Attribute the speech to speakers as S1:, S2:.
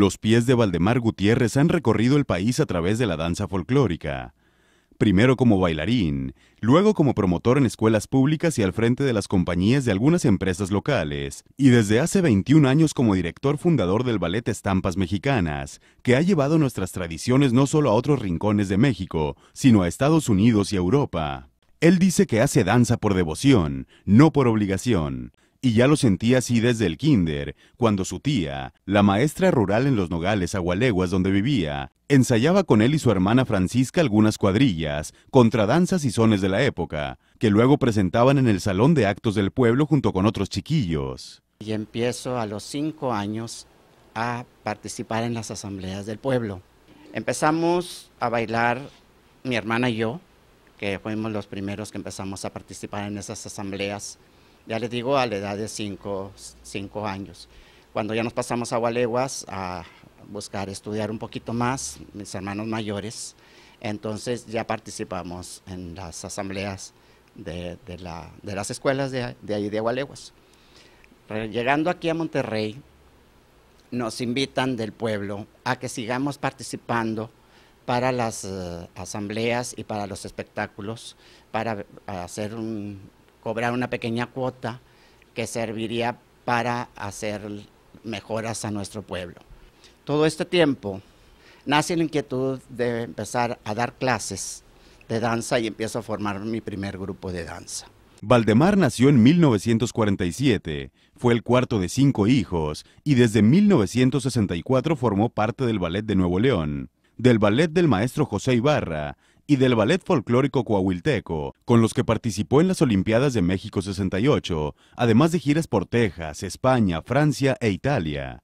S1: Los pies de Valdemar Gutiérrez han recorrido el país a través de la danza folclórica, primero como bailarín, luego como promotor en escuelas públicas y al frente de las compañías de algunas empresas locales, y desde hace 21 años como director fundador del Ballet Estampas Mexicanas, que ha llevado nuestras tradiciones no solo a otros rincones de México, sino a Estados Unidos y Europa. Él dice que hace danza por devoción, no por obligación, y ya lo sentía así desde el kinder, cuando su tía, la maestra rural en los Nogales, Agualeguas, donde vivía, ensayaba con él y su hermana Francisca algunas cuadrillas, contradanzas y sones de la época, que luego presentaban en el Salón de Actos del Pueblo junto con otros chiquillos.
S2: Y empiezo a los cinco años a participar en las asambleas del pueblo. Empezamos a bailar mi hermana y yo, que fuimos los primeros que empezamos a participar en esas asambleas ya les digo, a la edad de 5 años. Cuando ya nos pasamos a Gualeguas a buscar estudiar un poquito más, mis hermanos mayores, entonces ya participamos en las asambleas de, las escuelas de, de ahí de Gualeguas. Llegando aquí a Monterrey, nos invitan del pueblo a que sigamos participando para las eh, asambleas y para los espectáculos, para hacer un, cobrar una pequeña cuota que serviría para hacer mejoras a nuestro pueblo. Todo este tiempo nace la inquietud de empezar a dar clases de danza y empiezo a formar mi primer grupo de danza.
S1: Valdemar nació en 1947, fue el cuarto de cinco hijos y desde 1964 formó parte del Ballet de Nuevo León, del Ballet del maestro José Ibarra y del Ballet Folclórico Coahuilteco, con los que participó en las Olimpiadas de México 68, además de giras por Texas, España, Francia e Italia.